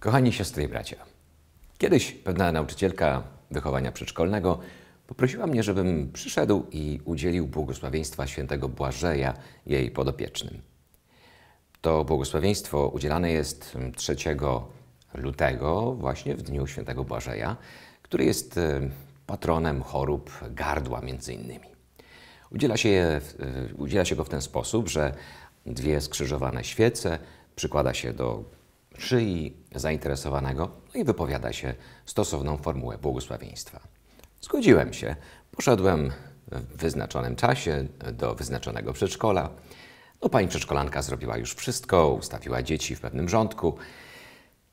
Kochani siostry i bracia, kiedyś pewna nauczycielka wychowania przedszkolnego poprosiła mnie, żebym przyszedł i udzielił błogosławieństwa świętego Błażeja jej podopiecznym. To błogosławieństwo udzielane jest 3 lutego, właśnie w dniu świętego Błażeja, który jest e, patronem chorób gardła między innymi. Udziela się, je, e, udziela się go w ten sposób, że dwie skrzyżowane świece przykłada się do szyi zainteresowanego no i wypowiada się stosowną formułę błogosławieństwa. Zgodziłem się, poszedłem w wyznaczonym czasie do wyznaczonego przedszkola. No, pani przedszkolanka zrobiła już wszystko, ustawiła dzieci w pewnym rządku.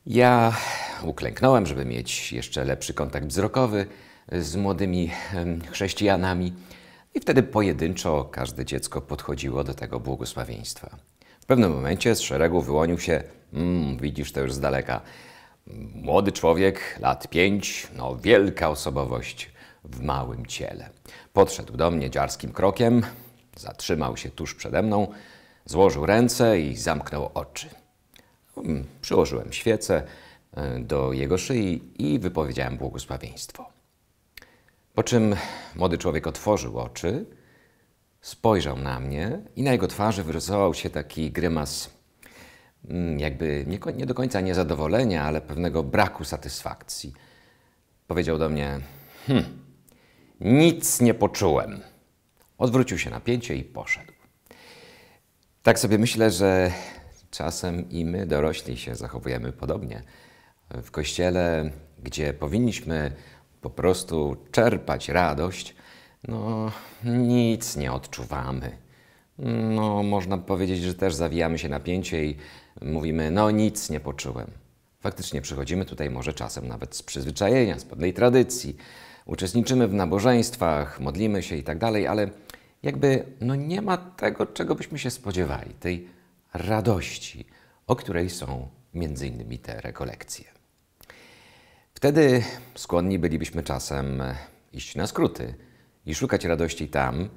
Ja uklęknąłem, żeby mieć jeszcze lepszy kontakt wzrokowy z młodymi chrześcijanami. I wtedy pojedynczo każde dziecko podchodziło do tego błogosławieństwa. W pewnym momencie z szeregu wyłonił się Mm, widzisz to już z daleka. Młody człowiek, lat pięć, no wielka osobowość w małym ciele. Podszedł do mnie dziarskim krokiem, zatrzymał się tuż przede mną, złożył ręce i zamknął oczy. Mm, przyłożyłem świecę e, do jego szyi i wypowiedziałem błogosławieństwo. Po czym młody człowiek otworzył oczy, spojrzał na mnie i na jego twarzy wyrysował się taki grymas Mm, jakby nie, nie do końca niezadowolenia, ale pewnego braku satysfakcji. Powiedział do mnie: Hm, nic nie poczułem. Odwrócił się na pięcie i poszedł. Tak sobie myślę, że czasem i my, dorośli, się zachowujemy podobnie. W kościele, gdzie powinniśmy po prostu czerpać radość, no nic nie odczuwamy. No, można powiedzieć, że też zawijamy się napięcie i mówimy, no nic nie poczułem. Faktycznie przychodzimy tutaj może czasem nawet z przyzwyczajenia, z pewnej tradycji, uczestniczymy w nabożeństwach, modlimy się i tak dalej, ale jakby no nie ma tego, czego byśmy się spodziewali, tej radości, o której są między innymi te rekolekcje. Wtedy skłonni bylibyśmy czasem e, iść na skróty i szukać radości tam,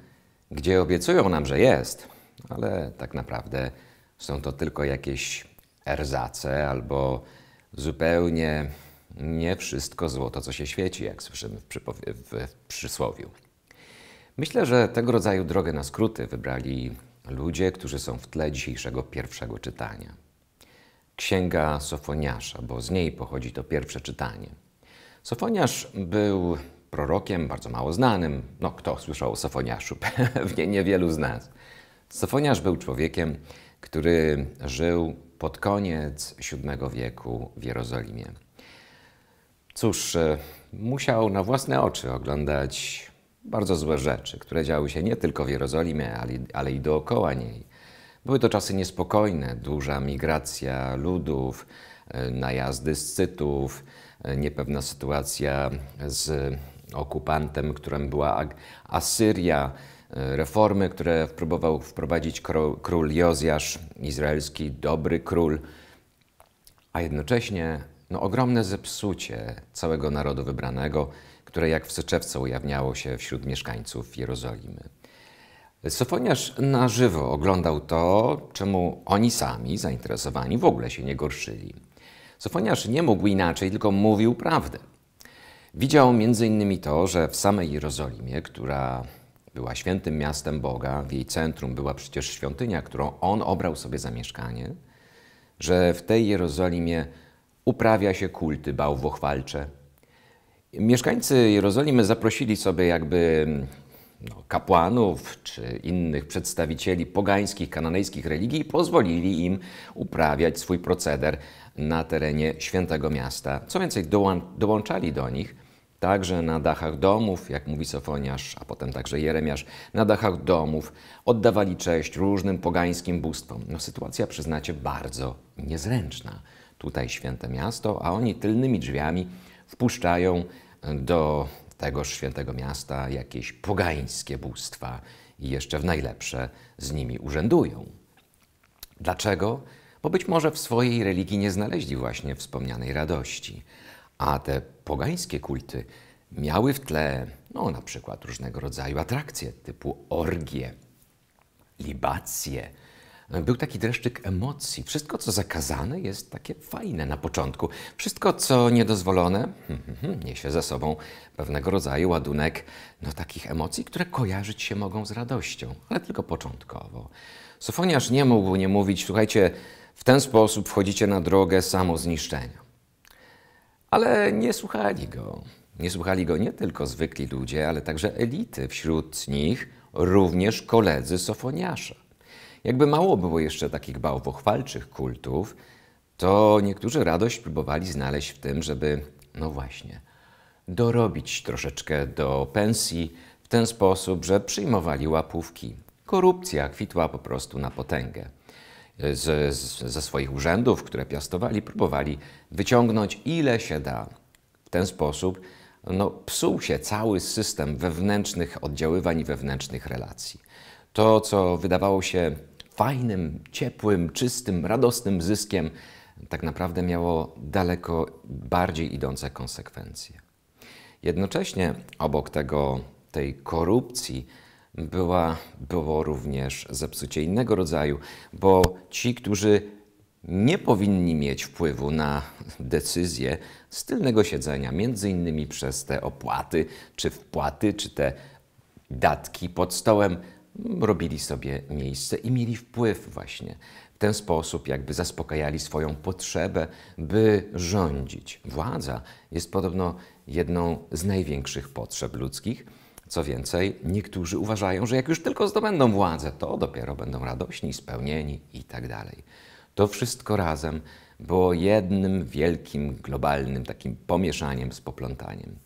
gdzie obiecują nam, że jest, ale tak naprawdę są to tylko jakieś erzace albo zupełnie nie wszystko złoto, co się świeci, jak słyszymy w, w przysłowiu. Myślę, że tego rodzaju drogę na skróty wybrali ludzie, którzy są w tle dzisiejszego pierwszego czytania. Księga Sofoniasza, bo z niej pochodzi to pierwsze czytanie. Sofoniasz był prorokiem bardzo mało znanym. No, kto słyszał o Sofoniaszu? Pewnie niewielu z nas. Sofoniasz był człowiekiem, który żył pod koniec VII wieku w Jerozolimie. Cóż, e, musiał na własne oczy oglądać bardzo złe rzeczy, które działy się nie tylko w Jerozolimie, ale i dookoła niej. Były to czasy niespokojne, duża migracja ludów, e, najazdy Scytów, e, niepewna sytuacja z okupantem, którym była Asyria, E, reformy, które próbował wprowadzić król Jozjasz, izraelski dobry król, a jednocześnie no, ogromne zepsucie całego narodu wybranego, które jak w soczewce ujawniało się wśród mieszkańców Jerozolimy. Sofoniarz na żywo oglądał to, czemu oni sami, zainteresowani, w ogóle się nie gorszyli. Sofoniarz nie mógł inaczej, tylko mówił prawdę. Widział m.in. to, że w samej Jerozolimie, która była świętym miastem Boga, w jej centrum była przecież świątynia, którą on obrał sobie za mieszkanie, że w tej Jerozolimie uprawia się kulty bałwochwalcze. Mieszkańcy Jerozolimy zaprosili sobie jakby mm, no, kapłanów czy innych przedstawicieli pogańskich, kananejskich religii i pozwolili im uprawiać swój proceder na terenie świętego miasta. Co więcej, dołączali do nich Także na dachach domów, jak mówi Sofoniasz, a potem także Jeremiasz, na dachach domów oddawali cześć różnym pogańskim bóstwom. No sytuacja, przyznacie, bardzo niezręczna. Tutaj święte miasto, a oni tylnymi drzwiami wpuszczają e, do tegoż świętego miasta jakieś pogańskie bóstwa i jeszcze w najlepsze z nimi urzędują. Dlaczego? Bo być może w swojej religii nie znaleźli właśnie wspomnianej radości – a te pogańskie kulty miały w tle, no na przykład różnego rodzaju atrakcje typu orgie, libacje. Był taki dreszczyk emocji. Wszystko, co zakazane, jest takie fajne na początku. Wszystko, co niedozwolone, hmm, hmm, hmm, niesie ze sobą pewnego rodzaju ładunek no, takich emocji, które kojarzyć się mogą z radością, ale tylko początkowo. Sofoniarz nie mógł nie mówić, słuchajcie, w ten sposób wchodzicie na drogę samozniszczenia. Ale nie słuchali go. Nie słuchali go nie tylko zwykli ludzie, ale także elity, wśród nich również koledzy Sofoniasza. Jakby mało było jeszcze takich bałwochwalczych kultów, to niektórzy radość próbowali znaleźć w tym, żeby, no właśnie, dorobić troszeczkę do pensji w ten sposób, że przyjmowali łapówki. Korupcja kwitła po prostu na potęgę. E, z, z, ze swoich urzędów, które piastowali, próbowali wyciągnąć ile się da. W ten sposób no, psuł się cały system wewnętrznych oddziaływań i wewnętrznych relacji. To, co wydawało się fajnym, ciepłym, czystym, radosnym zyskiem, tak naprawdę miało daleko bardziej idące konsekwencje. Jednocześnie obok tego, tej korupcji, była, było również zepsucie innego rodzaju, bo ci, którzy nie powinni mieć wpływu na decyzje z tylnego siedzenia, między innymi przez te opłaty, czy wpłaty, czy te datki pod stołem, robili sobie miejsce i mieli wpływ właśnie. W ten sposób jakby zaspokajali swoją potrzebę, by rządzić. Władza jest podobno jedną z największych potrzeb ludzkich co więcej, niektórzy uważają, że jak już tylko zdobędą władzę, to dopiero będą radośni, spełnieni itd. Tak to wszystko razem było jednym wielkim, globalnym takim pomieszaniem z poplątaniem.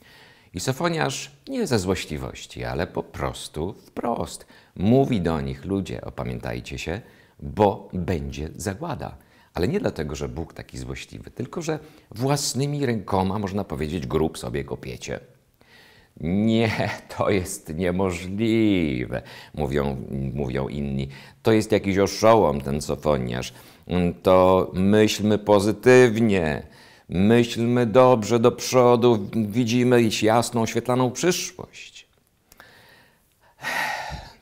I Sofoniarz nie ze złośliwości, ale po prostu wprost mówi do nich: ludzie, opamiętajcie się, bo będzie zagłada. Ale nie dlatego, że Bóg taki złośliwy, tylko że własnymi rękoma, można powiedzieć, grób sobie kopiecie. Nie, to jest niemożliwe, mówią, mówią inni. To jest jakiś oszołom, ten sofoniarz. Mm, to myślmy pozytywnie, myślmy dobrze do przodu, widzimy jasną, świetlaną przyszłość.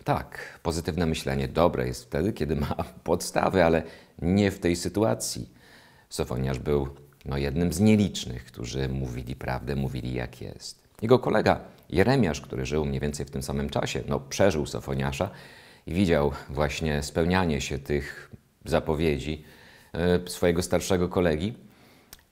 Tak, pozytywne myślenie dobre jest wtedy, kiedy ma podstawy, ale nie w tej sytuacji. Sofoniarz był no, jednym z nielicznych, którzy mówili prawdę, mówili jak jest. Jego kolega Jeremiasz, który żył mniej więcej w tym samym czasie, no przeżył Sofoniasza i widział właśnie spełnianie się tych zapowiedzi e, swojego starszego kolegi,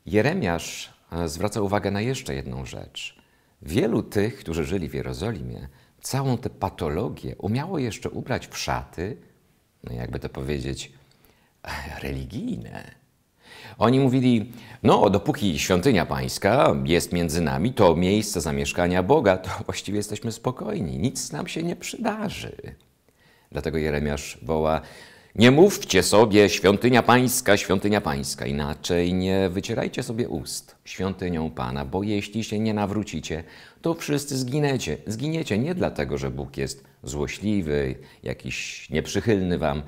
Jeremiasz e, zwraca uwagę na jeszcze jedną rzecz. Wielu tych, którzy żyli w Jerozolimie, całą tę patologię umiało jeszcze ubrać w szaty, no jakby to powiedzieć, religijne. Oni mówili, no dopóki świątynia pańska jest między nami, to miejsce zamieszkania Boga, to właściwie jesteśmy spokojni, nic nam się nie przydarzy. Dlatego Jeremiasz woła, nie mówcie sobie świątynia pańska, świątynia pańska, inaczej nie wycierajcie sobie ust świątynią Pana, bo jeśli się nie nawrócicie, to wszyscy zginiecie. Zginiecie nie dlatego, że Bóg jest złośliwy, jakiś nieprzychylny wam,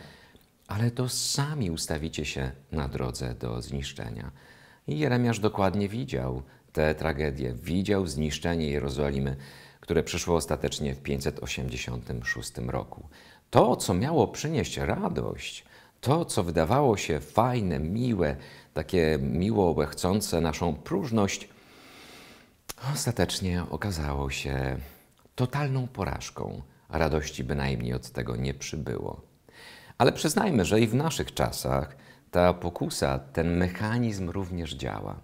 ale to sami ustawicie się na drodze do zniszczenia. I Jeremiasz dokładnie widział tę tragedię, widział zniszczenie Jerozolimy, które przyszło ostatecznie w 586 roku. To, co miało przynieść radość, to, co wydawało się fajne, miłe, takie miło obechcące naszą próżność, ostatecznie okazało się totalną porażką. Radości bynajmniej od tego nie przybyło. Ale przyznajmy, że i w naszych czasach ta pokusa, ten mechanizm również działa.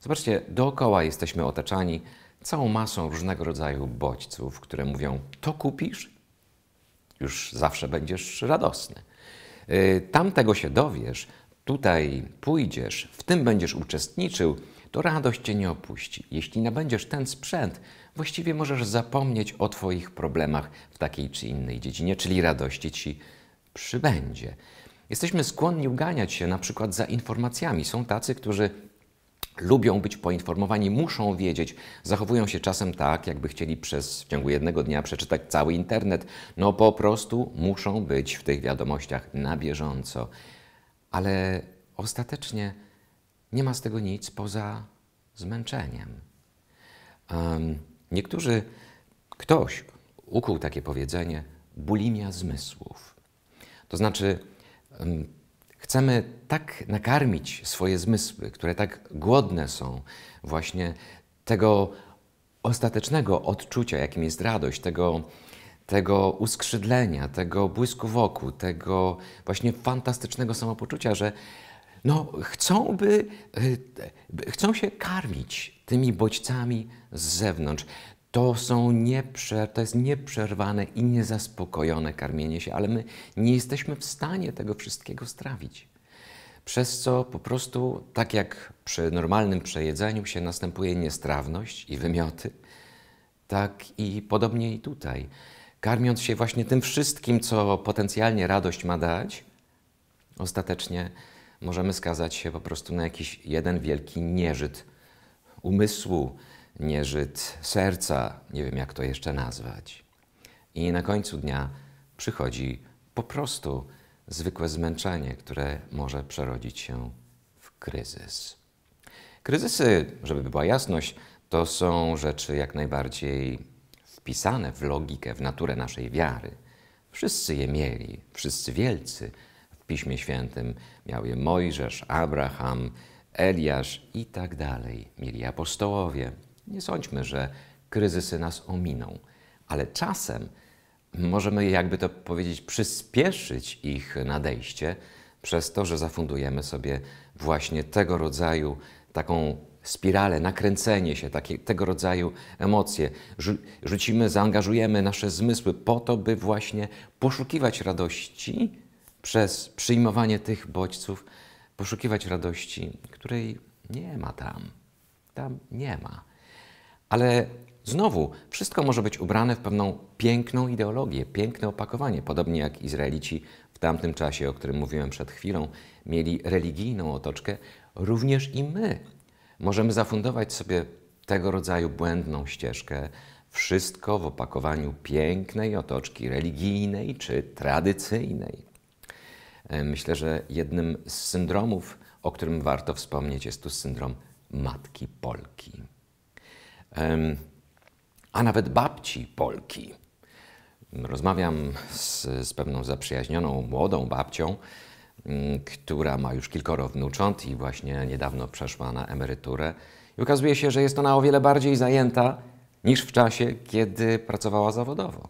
Zobaczcie, dookoła jesteśmy otaczani całą masą różnego rodzaju bodźców, które mówią: to kupisz, już zawsze będziesz radosny. Y, tam tego się dowiesz, tutaj pójdziesz, w tym będziesz uczestniczył, to radość cię nie opuści. Jeśli nabędziesz ten sprzęt, właściwie możesz zapomnieć o Twoich problemach w takiej czy innej dziedzinie, czyli radości ci przybędzie. Jesteśmy skłonni uganiać się na przykład za informacjami. Są tacy, którzy lubią być poinformowani, muszą wiedzieć, zachowują się czasem tak, jakby chcieli przez w ciągu jednego dnia przeczytać cały internet. No po prostu muszą być w tych wiadomościach na bieżąco. Ale ostatecznie nie ma z tego nic poza zmęczeniem. Um, niektórzy, ktoś ukuł takie powiedzenie bulimia zmysłów. To znaczy, chcemy tak nakarmić swoje zmysły, które tak głodne są właśnie tego ostatecznego odczucia, jakim jest radość, tego, tego uskrzydlenia, tego błysku wokół, tego właśnie fantastycznego samopoczucia, że no, chcą, by, e, chcą się karmić tymi bodźcami z zewnątrz. To, są nieprzer, to jest nieprzerwane i niezaspokojone karmienie się, ale my nie jesteśmy w stanie tego wszystkiego strawić. Przez co po prostu, tak jak przy normalnym przejedzeniu się następuje niestrawność i wymioty, tak i podobnie i tutaj. Karmiąc się właśnie tym wszystkim, co potencjalnie radość ma dać, ostatecznie możemy skazać się po prostu na jakiś jeden wielki nieżyt umysłu, nieżyt serca, nie wiem jak to jeszcze nazwać. I na końcu dnia przychodzi po prostu zwykłe zmęczenie, które może przerodzić się w kryzys. Kryzysy, żeby była jasność, to są rzeczy jak najbardziej wpisane w logikę, w naturę naszej wiary. Wszyscy je mieli, wszyscy wielcy w Piśmie Świętym miał je Mojżesz, Abraham, Eliasz i tak dalej. Mieli apostołowie, nie sądźmy, że kryzysy nas ominą, ale czasem możemy, jakby to powiedzieć, przyspieszyć ich nadejście przez to, że zafundujemy sobie właśnie tego rodzaju taką spiralę, nakręcenie się, takie, tego rodzaju emocje. Rzu rzucimy, zaangażujemy nasze zmysły po to, by właśnie poszukiwać radości przez przyjmowanie tych bodźców, poszukiwać radości, której nie ma tam. Tam nie ma. Ale znowu, wszystko może być ubrane w pewną piękną ideologię, piękne opakowanie, podobnie jak Izraelici w tamtym czasie, o którym mówiłem przed chwilą, mieli religijną otoczkę, również i my możemy zafundować sobie tego rodzaju błędną ścieżkę, wszystko w opakowaniu pięknej otoczki religijnej czy tradycyjnej. E, myślę, że jednym z syndromów, o którym warto wspomnieć, jest tu syndrom matki Polki a nawet babci Polki. Rozmawiam z, z pewną zaprzyjaźnioną młodą babcią, mm, która ma już kilkoro wnucząt i właśnie niedawno przeszła na emeryturę. I okazuje się, że jest ona o wiele bardziej zajęta niż w czasie, kiedy pracowała zawodowo.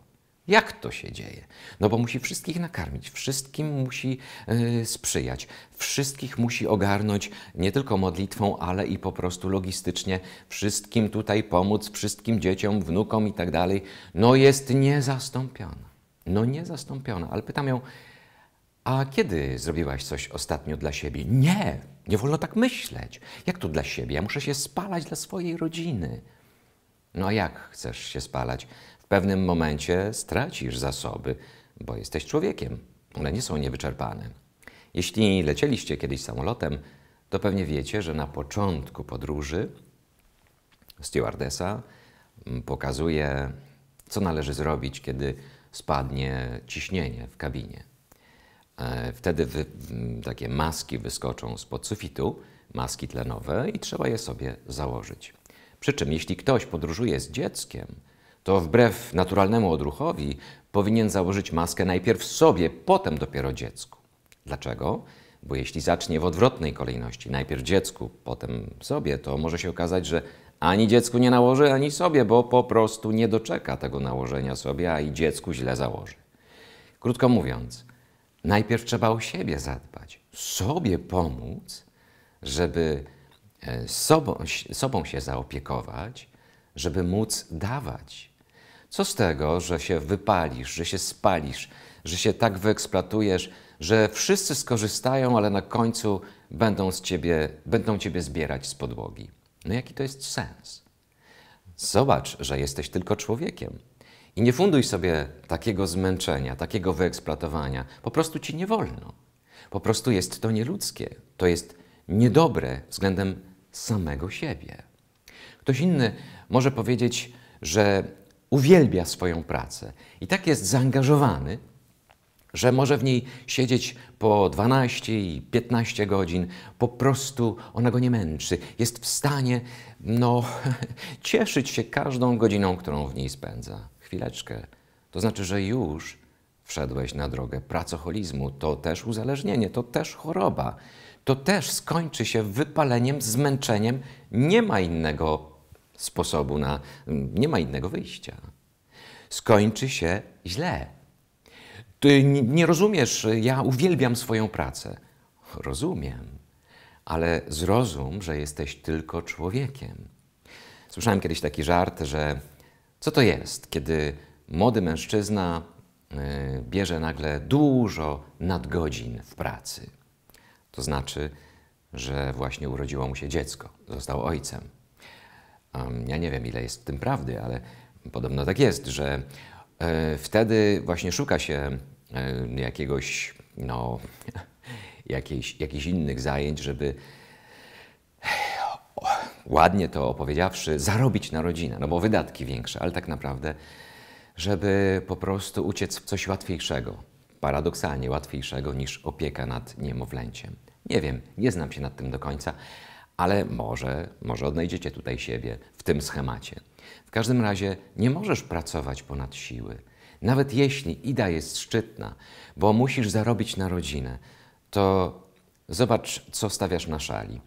Jak to się dzieje? No bo musi wszystkich nakarmić, wszystkim musi yy, sprzyjać, wszystkich musi ogarnąć nie tylko modlitwą, ale i po prostu logistycznie, wszystkim tutaj pomóc, wszystkim dzieciom, wnukom i tak dalej. No jest niezastąpiona. No niezastąpiona. Ale pytam ją, a kiedy zrobiłaś coś ostatnio dla siebie? Nie, nie wolno tak myśleć. Jak to dla siebie? Ja muszę się spalać dla swojej rodziny. No a jak chcesz się spalać? W pewnym momencie stracisz zasoby, bo jesteś człowiekiem. One nie są niewyczerpane. Jeśli lecieliście kiedyś samolotem, to pewnie wiecie, że na początku podróży stewardesa pokazuje, co należy zrobić, kiedy spadnie ciśnienie w kabinie. E, wtedy wy, takie maski wyskoczą spod sufitu, maski tlenowe, i trzeba je sobie założyć. Przy czym, jeśli ktoś podróżuje z dzieckiem, to wbrew naturalnemu odruchowi powinien założyć maskę najpierw sobie, potem dopiero dziecku. Dlaczego? Bo jeśli zacznie w odwrotnej kolejności, najpierw dziecku, potem sobie, to może się okazać, że ani dziecku nie nałoży, ani sobie, bo po prostu nie doczeka tego nałożenia sobie, a i dziecku źle założy. Krótko mówiąc, najpierw trzeba o siebie zadbać, sobie pomóc, żeby e, sobą, sobą się zaopiekować, żeby móc dawać, co z tego, że się wypalisz, że się spalisz, że się tak wyeksploatujesz, że wszyscy skorzystają, ale na końcu będą, z ciebie, będą ciebie zbierać z podłogi? No jaki to jest sens? Zobacz, że jesteś tylko człowiekiem. I nie funduj sobie takiego zmęczenia, takiego wyeksploatowania. Po prostu ci nie wolno. Po prostu jest to nieludzkie. To jest niedobre względem samego siebie. Ktoś inny może powiedzieć, że uwielbia swoją pracę i tak jest zaangażowany, że może w niej siedzieć po 12 i 15 godzin, po prostu ona go nie męczy. Jest w stanie no, cieszyć się każdą godziną, którą w niej spędza. Chwileczkę. To znaczy, że już wszedłeś na drogę pracoholizmu. To też uzależnienie, to też choroba. To też skończy się wypaleniem, zmęczeniem. Nie ma innego sposobu na. Nie ma innego wyjścia. Skończy się źle. Ty nie rozumiesz, ja uwielbiam swoją pracę. Rozumiem, ale zrozum, że jesteś tylko człowiekiem. Słyszałem kiedyś taki żart, że co to jest, kiedy młody mężczyzna y, bierze nagle dużo nadgodzin w pracy. To znaczy, że właśnie urodziło mu się dziecko, został ojcem. Ja nie wiem, ile jest w tym prawdy, ale podobno tak jest, że e, wtedy właśnie szuka się e, jakiegoś, no, jakiejś, jakichś innych zajęć, żeby ładnie to opowiedziawszy, zarobić na rodzinę, no bo wydatki większe, ale tak naprawdę, żeby po prostu uciec w coś łatwiejszego, paradoksalnie łatwiejszego niż opieka nad niemowlęciem. Nie wiem, nie znam się nad tym do końca, ale może, może odnajdziecie tutaj siebie w tym schemacie. W każdym razie nie możesz pracować ponad siły. Nawet jeśli ida jest szczytna, bo musisz zarobić na rodzinę, to zobacz, co stawiasz na szali.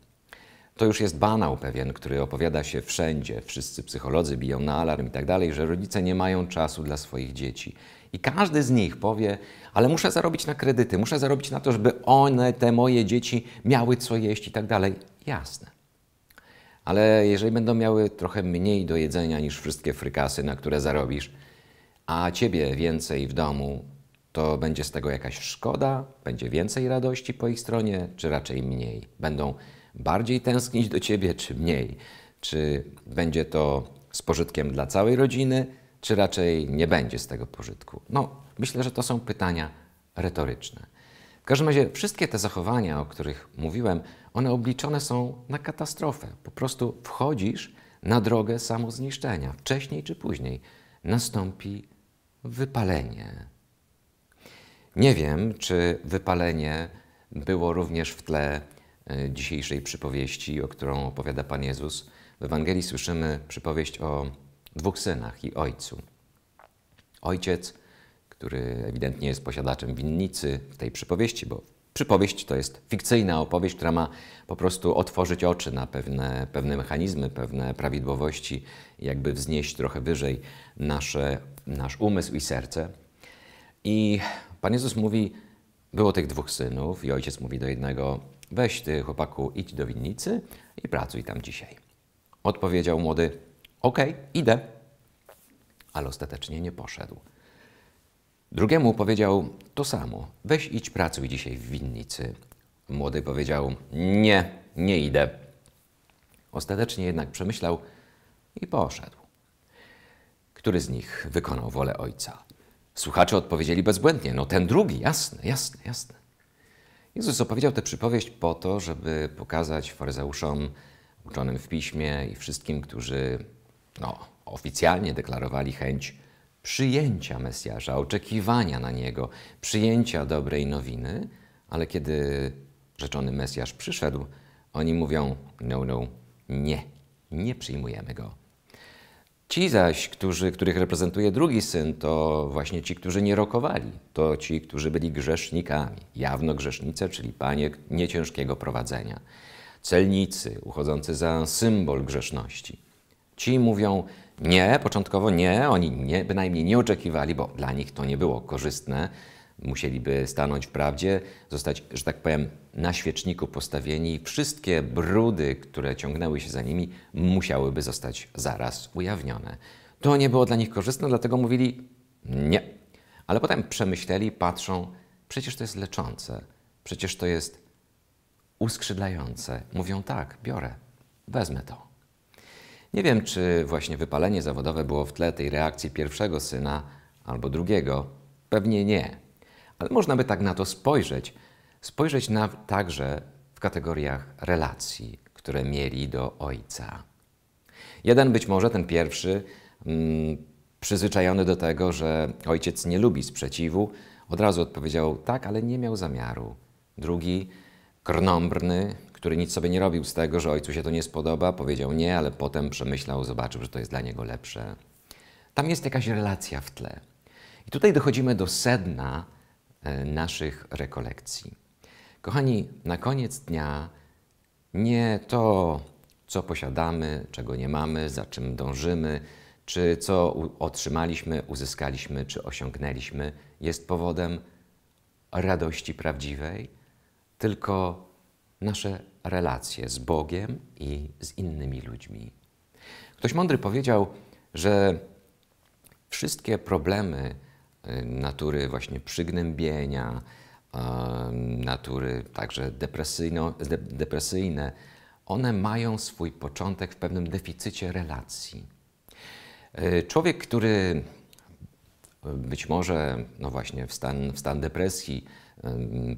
To już jest banał pewien, który opowiada się wszędzie. Wszyscy psycholodzy biją na alarm i tak dalej, że rodzice nie mają czasu dla swoich dzieci. I każdy z nich powie, ale muszę zarobić na kredyty, muszę zarobić na to, żeby one, te moje dzieci miały co jeść i tak dalej. Jasne. Ale jeżeli będą miały trochę mniej do jedzenia niż wszystkie frykasy, na które zarobisz, a ciebie więcej w domu, to będzie z tego jakaś szkoda, będzie więcej radości po ich stronie, czy raczej mniej? Będą bardziej tęsknić do ciebie, czy mniej? Czy będzie to z pożytkiem dla całej rodziny, czy raczej nie będzie z tego pożytku? No, myślę, że to są pytania retoryczne. W każdym razie wszystkie te zachowania, o których mówiłem, one obliczone są na katastrofę. Po prostu wchodzisz na drogę samozniszczenia. Wcześniej czy później nastąpi wypalenie. Nie wiem, czy wypalenie było również w tle e, dzisiejszej przypowieści, o którą opowiada Pan Jezus. W Ewangelii słyszymy przypowieść o dwóch synach i ojcu. Ojciec który ewidentnie jest posiadaczem winnicy w tej przypowieści, bo przypowieść to jest fikcyjna opowieść, która ma po prostu otworzyć oczy na pewne, pewne mechanizmy, pewne prawidłowości, jakby wznieść trochę wyżej nasze, nasz umysł i serce. I Pan Jezus mówi, było tych dwóch synów i ojciec mówi do jednego, weź ty chłopaku, idź do winnicy i pracuj tam dzisiaj. Odpowiedział młody, okej, okay, idę, ale ostatecznie nie poszedł. Drugiemu powiedział to samo. Weź idź pracuj dzisiaj w winnicy. Młody powiedział nie, nie idę. Ostatecznie jednak przemyślał i poszedł. Który z nich wykonał wolę ojca? Słuchacze odpowiedzieli bezbłędnie, no ten drugi, jasne, jasne, jasne. Jezus opowiedział tę przypowieść po to, żeby pokazać faryzeuszom uczonym w piśmie i wszystkim, którzy no, oficjalnie deklarowali chęć przyjęcia Mesjasza, oczekiwania na Niego, przyjęcia dobrej nowiny, ale kiedy rzeczony Mesjasz przyszedł, oni mówią, no, no, nie, nie przyjmujemy Go. Ci zaś, którzy, których reprezentuje drugi syn, to właśnie ci, którzy nie rokowali, to ci, którzy byli grzesznikami, jawno grzesznice, czyli panie nieciężkiego prowadzenia, celnicy, uchodzący za symbol grzeszności. Ci mówią, nie, początkowo nie, oni nie, bynajmniej nie oczekiwali, bo dla nich to nie było korzystne. Musieliby stanąć w prawdzie, zostać, że tak powiem, na świeczniku postawieni i wszystkie brudy, które ciągnęły się za nimi, musiałyby zostać zaraz ujawnione. To nie było dla nich korzystne, dlatego mówili nie. Ale potem przemyśleli, patrzą, przecież to jest leczące, przecież to jest uskrzydlające. Mówią tak, biorę, wezmę to. Nie wiem, czy właśnie wypalenie zawodowe było w tle tej reakcji pierwszego syna albo drugiego. Pewnie nie. Ale można by tak na to spojrzeć. Spojrzeć na, także w kategoriach relacji, które mieli do ojca. Jeden być może, ten pierwszy, mm, przyzwyczajony do tego, że ojciec nie lubi sprzeciwu, od razu odpowiedział tak, ale nie miał zamiaru. Drugi, krnąbrny, który nic sobie nie robił z tego, że ojcu się to nie spodoba, powiedział nie, ale potem przemyślał, zobaczył, że to jest dla niego lepsze. Tam jest jakaś relacja w tle. I tutaj dochodzimy do sedna e, naszych rekolekcji. Kochani, na koniec dnia nie to, co posiadamy, czego nie mamy, za czym dążymy, czy co otrzymaliśmy, uzyskaliśmy, czy osiągnęliśmy, jest powodem radości prawdziwej, tylko nasze relacje z Bogiem i z innymi ludźmi. Ktoś mądry powiedział, że wszystkie problemy y, natury właśnie przygnębienia, y, natury także depresyjne, one mają swój początek w pewnym deficycie relacji. Y, człowiek, który być może no właśnie w stan, w stan depresji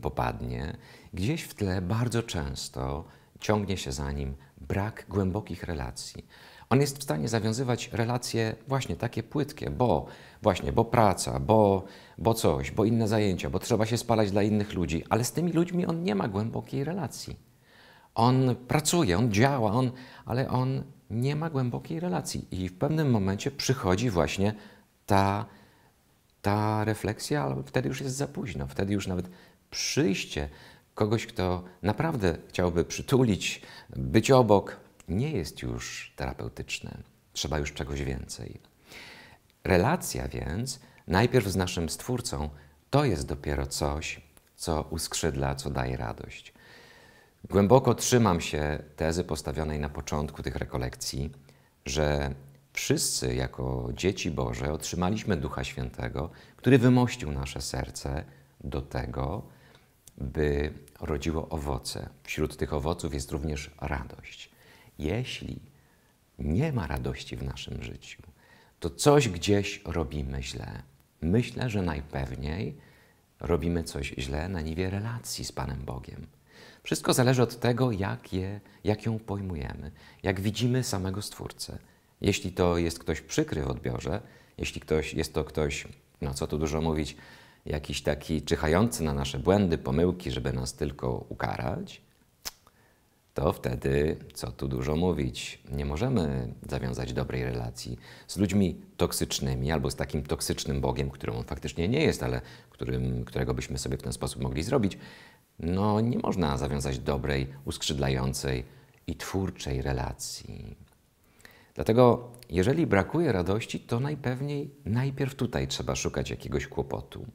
popadnie, gdzieś w tle bardzo często ciągnie się za nim brak głębokich relacji. On jest w stanie zawiązywać relacje właśnie takie płytkie, bo właśnie, bo praca, bo, bo coś, bo inne zajęcia, bo trzeba się spalać dla innych ludzi, ale z tymi ludźmi on nie ma głębokiej relacji. On pracuje, on działa, on, ale on nie ma głębokiej relacji i w pewnym momencie przychodzi właśnie ta ta refleksja, ale wtedy już jest za późno. Wtedy już nawet przyjście kogoś, kto naprawdę chciałby przytulić, być obok, nie jest już terapeutyczne. Trzeba już czegoś więcej. Relacja więc, najpierw z naszym Stwórcą, to jest dopiero coś, co uskrzydla, co daje radość. Głęboko trzymam się tezy postawionej na początku tych rekolekcji, że wszyscy jako dzieci Boże otrzymaliśmy Ducha Świętego, który wymościł nasze serce do tego, by rodziło owoce. Wśród tych owoców jest również radość. Jeśli nie ma radości w naszym życiu, to coś gdzieś robimy źle. Myślę, że najpewniej robimy coś źle na niwie relacji z Panem Bogiem. Wszystko zależy od tego, jak, je, jak ją pojmujemy, jak widzimy samego Stwórcę. Jeśli to jest ktoś przykry w odbiorze, jeśli ktoś, jest to ktoś, no co tu dużo mówić, jakiś taki czyhający na nasze błędy, pomyłki, żeby nas tylko ukarać, to wtedy, co tu dużo mówić, nie możemy zawiązać dobrej relacji z ludźmi toksycznymi albo z takim toksycznym Bogiem, którym on faktycznie nie jest, ale którym, którego byśmy sobie w ten sposób mogli zrobić. No, nie można zawiązać dobrej, uskrzydlającej i twórczej relacji. Dlatego, jeżeli brakuje radości, to najpewniej najpierw tutaj trzeba szukać jakiegoś kłopotu.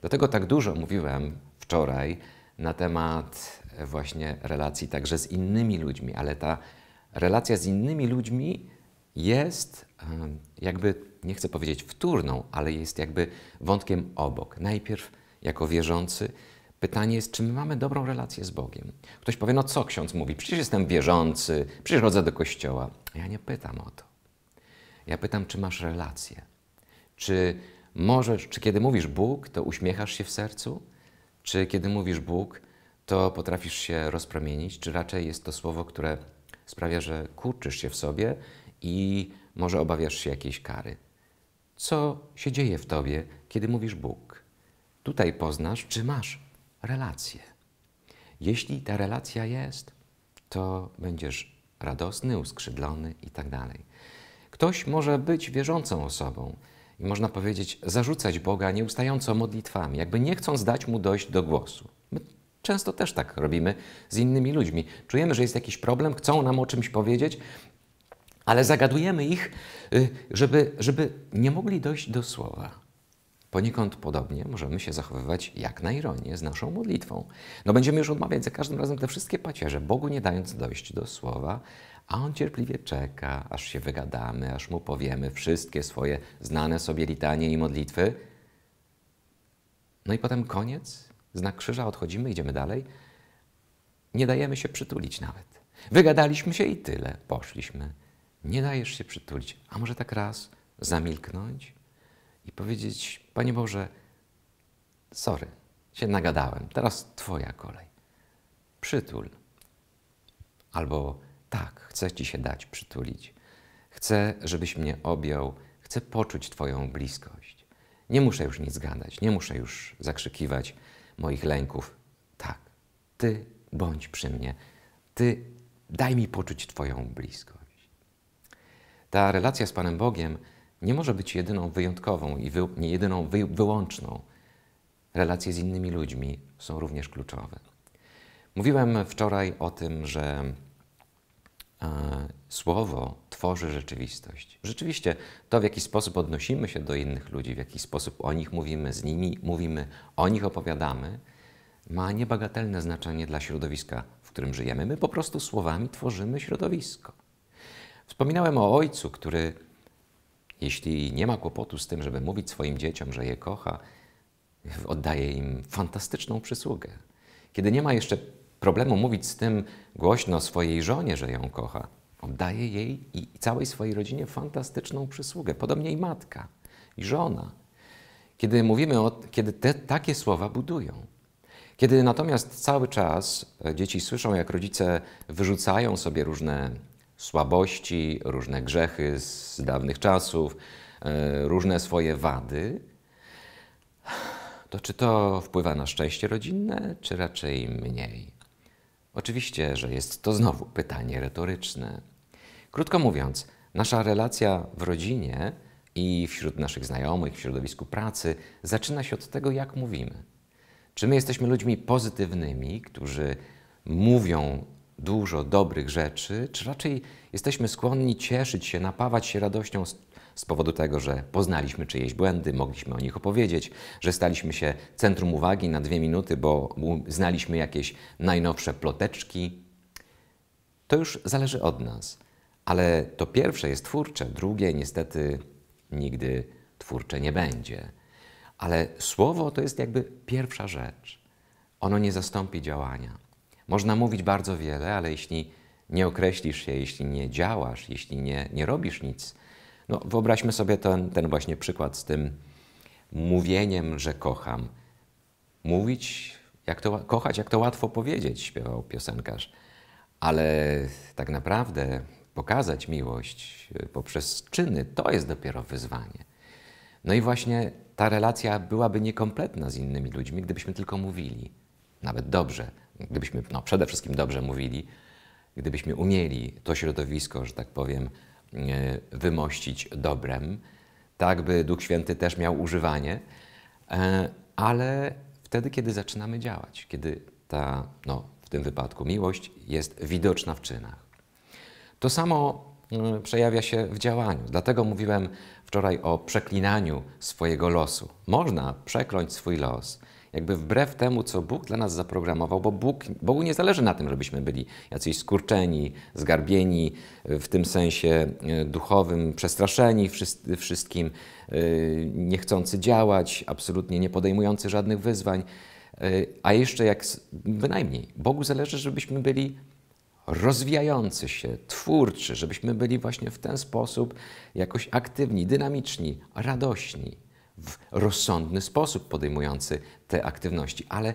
Dlatego tak dużo mówiłem wczoraj na temat e, właśnie relacji także z innymi ludźmi, ale ta relacja z innymi ludźmi jest e, jakby, nie chcę powiedzieć wtórną, ale jest jakby wątkiem obok. Najpierw jako wierzący pytanie jest, czy my mamy dobrą relację z Bogiem. Ktoś powie, no co ksiądz mówi, przecież jestem wierzący, przecież chodzę do kościoła. Ja nie pytam o to. Ja pytam, czy masz relacje, Czy możesz, czy kiedy mówisz Bóg, to uśmiechasz się w sercu? Czy kiedy mówisz Bóg, to potrafisz się rozpromienić? Czy raczej jest to słowo, które sprawia, że kurczysz się w sobie i może obawiasz się jakiejś kary? Co się dzieje w tobie, kiedy mówisz Bóg? Tutaj poznasz, czy masz relacje. Jeśli ta relacja jest, to będziesz radosny, uskrzydlony itd. Tak Ktoś może być wierzącą osobą i można powiedzieć, zarzucać Boga nieustająco modlitwami, jakby nie chcąc dać mu dojść do głosu. My często też tak robimy z innymi ludźmi. Czujemy, że jest jakiś problem, chcą nam o czymś powiedzieć, ale zagadujemy ich, y, żeby, żeby nie mogli dojść do słowa. Poniekąd podobnie możemy się zachowywać jak na ironię z naszą modlitwą. No będziemy już odmawiać za każdym razem te wszystkie pacierze, Bogu nie dając dojść do słowa, a On cierpliwie czeka, aż się wygadamy, aż Mu powiemy wszystkie swoje znane sobie litanie i modlitwy. No i potem koniec, znak krzyża, odchodzimy, idziemy dalej. Nie dajemy się przytulić nawet. Wygadaliśmy się i tyle, poszliśmy. Nie dajesz się przytulić. A może tak raz zamilknąć? i powiedzieć: Panie Boże, sorry, się nagadałem, teraz Twoja kolej. Przytul. Albo tak, chcę Ci się dać przytulić. Chcę, żebyś mnie objął, chcę poczuć Twoją bliskość. Nie muszę już nic gadać, nie muszę już zakrzykiwać moich lęków. Tak, Ty bądź przy mnie, Ty daj mi poczuć Twoją bliskość. Ta relacja z Panem Bogiem nie może być jedyną wyjątkową i wy, nie jedyną wy, wyłączną. Relacje z innymi ludźmi są również kluczowe. Mówiłem wczoraj o tym, że e, słowo tworzy rzeczywistość. Rzeczywiście to, w jaki sposób odnosimy się do innych ludzi, w jaki sposób o nich mówimy, z nimi mówimy, o nich opowiadamy, ma niebagatelne znaczenie dla środowiska, w którym żyjemy. My po prostu słowami tworzymy środowisko. Wspominałem o ojcu, który jeśli nie ma kłopotu z tym, żeby mówić swoim dzieciom, że je kocha, oddaje im fantastyczną przysługę. Kiedy nie ma jeszcze problemu mówić z tym głośno swojej żonie, że ją kocha, oddaje jej i całej swojej rodzinie fantastyczną przysługę. Podobnie i matka, i żona. Kiedy mówimy o, kiedy te takie słowa budują. Kiedy natomiast cały czas e, dzieci słyszą, jak rodzice wyrzucają sobie różne słabości, różne grzechy z dawnych czasów, e, różne swoje wady, to czy to wpływa na szczęście rodzinne, czy raczej mniej? Oczywiście, że jest to znowu pytanie retoryczne. Krótko mówiąc, nasza relacja w rodzinie i wśród naszych znajomych, w środowisku pracy zaczyna się od tego, jak mówimy. Czy my jesteśmy ludźmi pozytywnymi, którzy mówią dużo dobrych rzeczy, czy raczej jesteśmy skłonni cieszyć się, napawać się radością z, z powodu tego, że poznaliśmy czyjeś błędy, mogliśmy o nich opowiedzieć, że staliśmy się centrum uwagi na dwie minuty, bo znaliśmy jakieś najnowsze ploteczki. To już zależy od nas, ale to pierwsze jest twórcze, drugie niestety nigdy twórcze nie będzie. Ale słowo to jest jakby pierwsza rzecz. Ono nie zastąpi działania. Można mówić bardzo wiele, ale jeśli nie określisz się, jeśli nie działasz, jeśli nie, nie robisz nic, no wyobraźmy sobie ten, ten właśnie przykład z tym mówieniem, że kocham. Mówić, jak to, kochać, jak to łatwo powiedzieć, śpiewał piosenkarz. Ale tak naprawdę pokazać miłość y, poprzez czyny, to jest dopiero wyzwanie. No i właśnie ta relacja byłaby niekompletna z innymi ludźmi, gdybyśmy tylko mówili, nawet dobrze, gdybyśmy no, przede wszystkim dobrze mówili, gdybyśmy umieli to środowisko, że tak powiem, e, wymościć dobrem, tak by Duch Święty też miał używanie, e, ale wtedy, kiedy zaczynamy działać, kiedy ta, no, w tym wypadku miłość jest widoczna w czynach. To samo mm, przejawia się w działaniu. Dlatego mówiłem wczoraj o przeklinaniu swojego losu. Można przekląć swój los, jakby wbrew temu, co Bóg dla nas zaprogramował, bo Bóg, Bogu nie zależy na tym, żebyśmy byli jacyś skurczeni, zgarbieni y, w tym sensie y, duchowym, przestraszeni wszystkim, y, niechcący działać, absolutnie nie podejmujący żadnych wyzwań. A jeszcze jak bynajmniej, Bogu zależy, żebyśmy byli rozwijający się, twórczy, żebyśmy byli właśnie w ten sposób jakoś aktywni, dynamiczni, radośni, w rozsądny sposób podejmujący te aktywności. Ale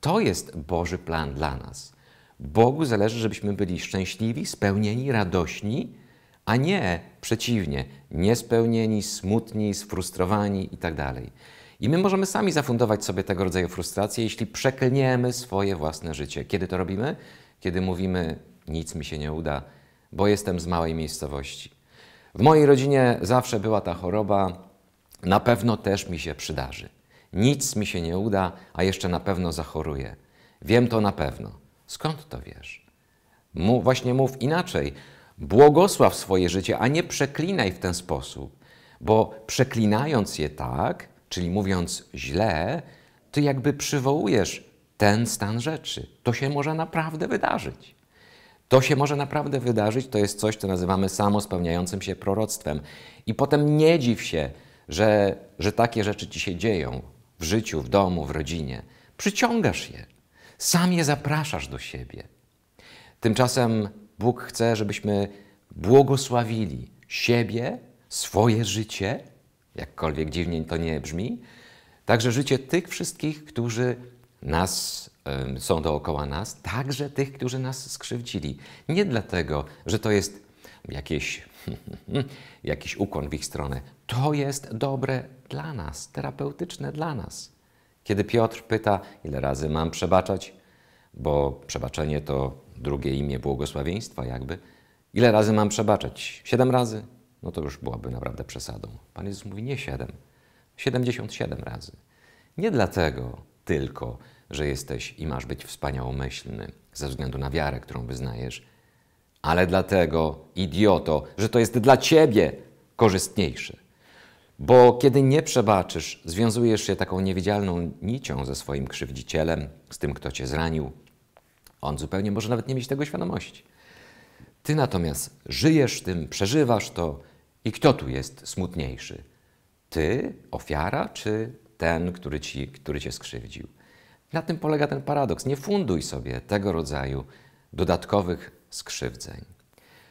to jest Boży plan dla nas. Bogu zależy, żebyśmy byli szczęśliwi, spełnieni, radośni, a nie przeciwnie, niespełnieni, smutni, sfrustrowani itd. Tak I my możemy sami zafundować sobie tego rodzaju frustrację, jeśli przeklniemy swoje własne życie. Kiedy to robimy? Kiedy mówimy, nic mi się nie uda, bo jestem z małej miejscowości. W mojej rodzinie zawsze była ta choroba, na pewno też mi się przydarzy. Nic mi się nie uda, a jeszcze na pewno zachoruję. Wiem to na pewno. Skąd to wiesz? Mów, właśnie mów inaczej. Błogosław swoje życie, a nie przeklinaj w ten sposób, bo przeklinając je tak, czyli mówiąc źle, ty jakby przywołujesz ten stan rzeczy. To się może naprawdę wydarzyć. To się może naprawdę wydarzyć, to jest coś, co nazywamy samo spełniającym się proroctwem. I potem nie dziw się, że, że takie rzeczy ci się dzieją w życiu, w domu, w rodzinie. Przyciągasz je, sam je zapraszasz do siebie. Tymczasem Bóg chce, żebyśmy błogosławili siebie, swoje życie, jakkolwiek dziwnie to nie brzmi, także życie tych wszystkich, którzy nas są dookoła nas, także tych, którzy nas skrzywdzili. Nie dlatego, że to jest jakieś, jakiś ukłon w ich stronę. To jest dobre dla nas, terapeutyczne dla nas. Kiedy Piotr pyta, ile razy mam przebaczać, bo przebaczenie to drugie imię błogosławieństwa, jakby, ile razy mam przebaczać? Siedem razy? No to już byłaby naprawdę przesadą. Pan Jezus mówi nie siedem, siedemdziesiąt siedem razy. Nie dlatego tylko, że jesteś i masz być wspaniałomyślny ze względu na wiarę, którą wyznajesz, ale dlatego, idioto, że to jest dla ciebie korzystniejsze. Bo kiedy nie przebaczysz, związujesz się taką niewidzialną nicią ze swoim krzywdzicielem, z tym, kto cię zranił. On zupełnie może nawet nie mieć tego świadomości. Ty natomiast żyjesz tym, przeżywasz to i kto tu jest smutniejszy? Ty, ofiara, czy ten, który, ci, który cię skrzywdził? Na tym polega ten paradoks. Nie funduj sobie tego rodzaju dodatkowych skrzywdzeń.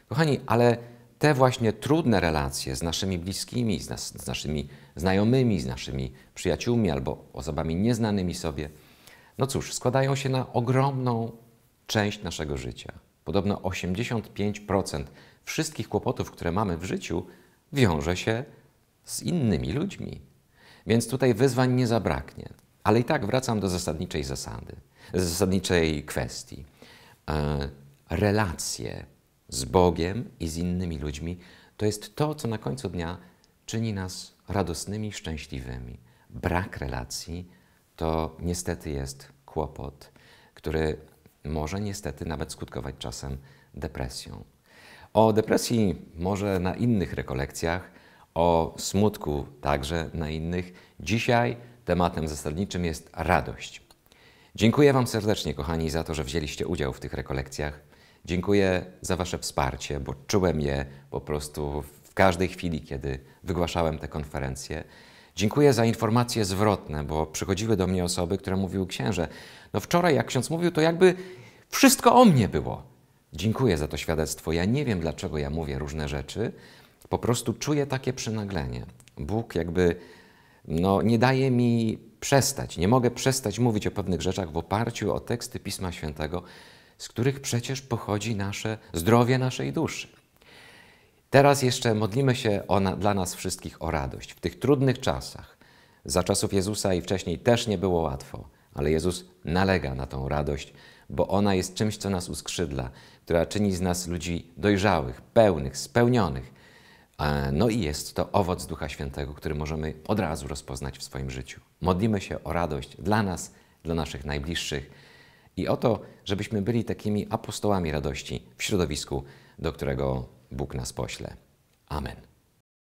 Kochani, ale te właśnie trudne relacje z naszymi bliskimi, z, nas, z naszymi znajomymi, z naszymi przyjaciółmi albo osobami nieznanymi sobie, no cóż, składają się na ogromną część naszego życia. Podobno 85% wszystkich kłopotów, które mamy w życiu, wiąże się z innymi ludźmi. Więc tutaj wyzwań nie zabraknie. Ale i tak wracam do zasadniczej zasady, zasadniczej kwestii. E, relacje z Bogiem i z innymi ludźmi, to jest to, co na końcu dnia czyni nas radosnymi, szczęśliwymi. Brak relacji to niestety jest kłopot, który może niestety nawet skutkować czasem depresją. O depresji może na innych rekolekcjach, o smutku także na innych. Dzisiaj tematem zasadniczym jest radość. Dziękuję Wam serdecznie, kochani, za to, że wzięliście udział w tych rekolekcjach. Dziękuję za Wasze wsparcie, bo czułem je po prostu w każdej chwili, kiedy wygłaszałem te konferencje. Dziękuję za informacje zwrotne, bo przychodziły do mnie osoby, które mówiły księże. No wczoraj, jak ksiądz mówił, to jakby wszystko o mnie było. Dziękuję za to świadectwo. Ja nie wiem, dlaczego ja mówię różne rzeczy. Po prostu czuję takie przynaglenie. Bóg jakby no, nie daje mi przestać, nie mogę przestać mówić o pewnych rzeczach w oparciu o teksty Pisma Świętego, z których przecież pochodzi nasze zdrowie naszej duszy. Teraz jeszcze modlimy się o, dla nas wszystkich o radość. W tych trudnych czasach, za czasów Jezusa i wcześniej też nie było łatwo, ale Jezus nalega na tą radość, bo ona jest czymś, co nas uskrzydla, która czyni z nas ludzi dojrzałych, pełnych, spełnionych. E, no i jest to owoc Ducha Świętego, który możemy od razu rozpoznać w swoim życiu. Modlimy się o radość dla nas, dla naszych najbliższych i o to, żebyśmy byli takimi apostołami radości w środowisku, do którego Bóg nas pośle. Amen.